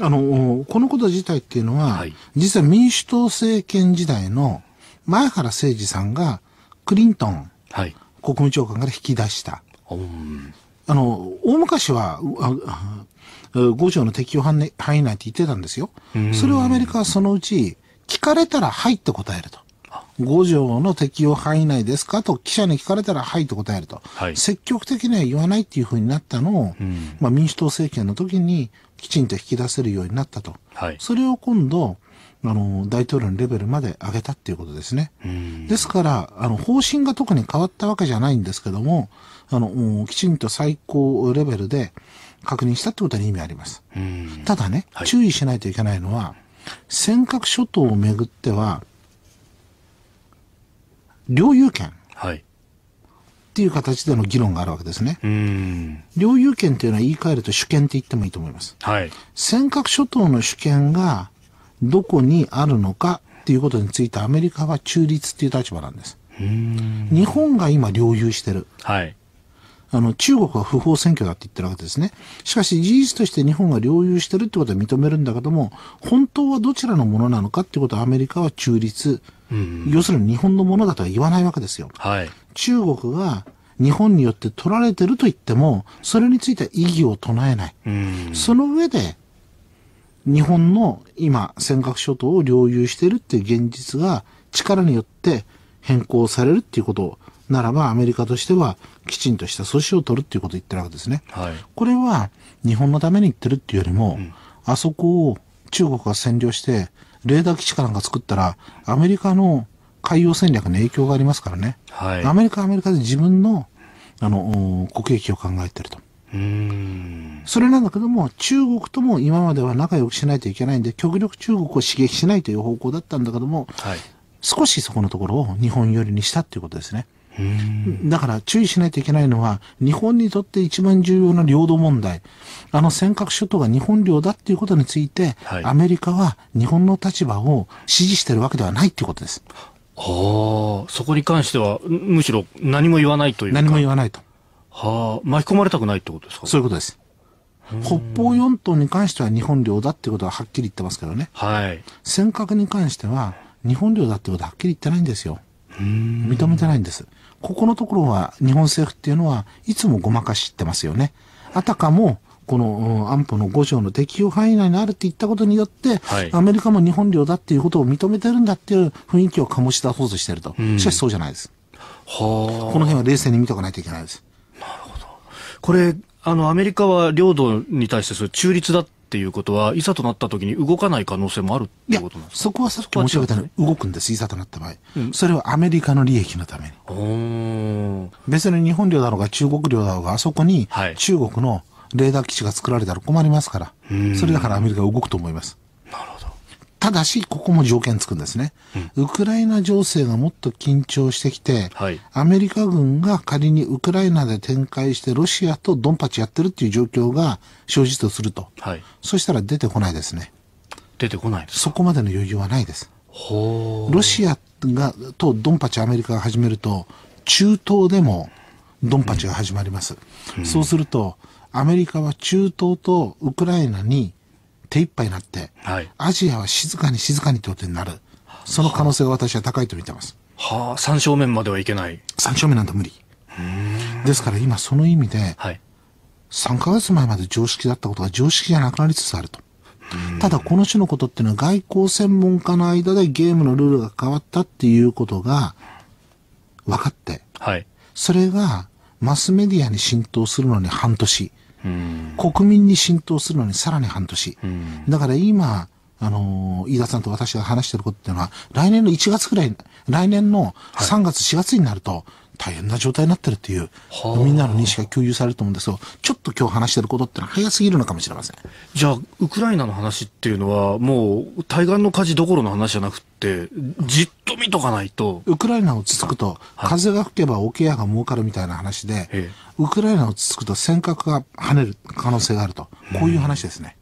あの、このこと自体っていうのは、はい、実は民主党政権時代の前原誠二さんがクリントン、はい、国務長官から引き出した。あの、大昔は、5条の適用範囲内って言ってたんですよ。それをアメリカはそのうち、聞かれたらはいって答えると。5条の適用範囲内ですかと記者に聞かれたらはいと答えると。はい、積極的には言わないっていうふうになったのを、うん、まあ民主党政権の時にきちんと引き出せるようになったと。はい、それを今度、あの、大統領のレベルまで上げたっていうことですね。ですから、あの、方針が特に変わったわけじゃないんですけども、あの、きちんと最高レベルで確認したってことに意味あります。ただね、はい、注意しないといけないのは、尖閣諸島をめぐっては、領有権。はい。っていう形での議論があるわけですね。領有権というのは言い換えると主権って言ってもいいと思います。はい。尖閣諸島の主権がどこにあるのかっていうことについてアメリカは中立っていう立場なんです。日本が今領有してる。はい。あの、中国は不法占拠だって言ってるわけですね。しかし事実として日本が領有してるってことは認めるんだけども、本当はどちらのものなのかってことはアメリカは中立、うん、要するに日本のものだとは言わないわけですよ。はい、中国が日本によって取られてると言っても、それについては異議を唱えない。うん、その上で、日本の今、尖閣諸島を領有してるっていう現実が力によって変更されるっていうことならば、アメリカとしてはきちんとした措置を取るっていうことを言ってるわけですね。はい、これは日本のために言ってるっていうよりも、うん、あそこを中国が占領して、レーダー基地かなんか作ったら、アメリカの海洋戦略に影響がありますからね。はい、アメリカはアメリカで自分の、あの、国益を考えてると。うんそれなんだけども、中国とも今までは仲良くしないといけないんで、極力中国を刺激しないという方向だったんだけども、はい、少しそこのところを日本寄りにしたっていうことですね。だから注意しないといけないのは、日本にとって一番重要な領土問題、あの尖閣諸島が日本領だっていうことについて、はい、アメリカは日本の立場を支持してるわけではないっていうことです。はあ、そこに関しては、むしろ何も言わないという何も言わないと。はあ、巻き込まれたくないってことですかそういうことです。北方四島に関しては日本領だってことははっきり言ってますけどね。はい。尖閣に関しては日本領だってことははっきり言ってないんですよ。認めてないんです。ここのところは日本政府っていうのはいつもごまかしてますよね。あたかもこの安保の5条の適用範囲内にあるって言ったことによって、はい、アメリカも日本領だっていうことを認めてるんだっていう雰囲気を醸し出そうとしてると。しかしそうじゃないです。はあ。この辺は冷静に見とかないといけないです。なるほど。これ、あの、アメリカは領土に対してそれ中立だってっていうことは、いざとなった時に動かない可能性もあるってことなんですかそこはさっき申し上げたように動くんです、いざとなった場合、うん、それはアメリカの利益のために。別に日本領だろうが中国領だろうが、あそこに中国のレーダー基地が作られたら困りますから、はい、それだからアメリカ動くと思います。ただし、ここも条件つくんですね、うん、ウクライナ情勢がもっと緊張してきて、はい、アメリカ軍が仮にウクライナで展開して、ロシアとドンパチやってるっていう状況が生じとすると、はい、そしたら出てこないですね。出てこないそこまでの余裕はないです。ロシアがとドンパチアメリカが始めると、中東でもドンパチが始まります。うんうん、そうすると、アメリカは中東とウクライナに手一杯になって、はい、アジアは静かに静かにということになる。その可能性が私は高いと見てます。はあ、三正面まではいけない。三正面なんて無理。ですから今その意味で、はい、3ヶ月前まで常識だったことが常識じゃなくなりつつあると。ただこの種のことっていうのは外交専門家の間でゲームのルールが変わったっていうことが分かって、はい、それがマスメディアに浸透するのに半年、国民に浸透するのにさらに半年。だから今、あのー、飯田さんと私が話してることっていうのは、来年の1月ぐらい、来年の3月、4月になると、大変な状態になってるっていう、はい、みんなの認識が共有されると思うんですけど、ちょっと今日話してることってのは早すぎるのかもしれません。じゃあ、ウクライナの話っていうのは、もう対岸の火事どころの話じゃなく、じっと見とかないと。ウクライナをつつくと、はい、風が吹けば桶屋が儲かるみたいな話で、ええ、ウクライナをつつくと尖閣が跳ねる可能性があると。こういう話ですね。